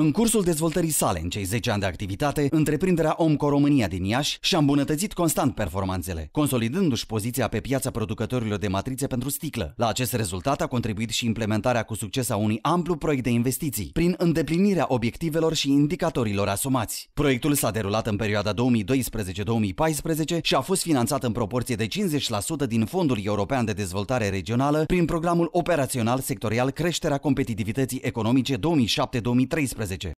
În cursul dezvoltării sale în cei 10 ani de activitate, întreprinderea Omco România din Iași și-a îmbunătățit constant performanțele, consolidându-și poziția pe piața producătorilor de matrițe pentru sticlă. La acest rezultat a contribuit și implementarea cu succes a unui amplu proiect de investiții, prin îndeplinirea obiectivelor și indicatorilor asumați. Proiectul s-a derulat în perioada 2012-2014 și a fost finanțat în proporție de 50% din Fondul European de Dezvoltare Regională prin programul operațional sectorial Creșterea Competitivității Economice 2007-2013 Gazete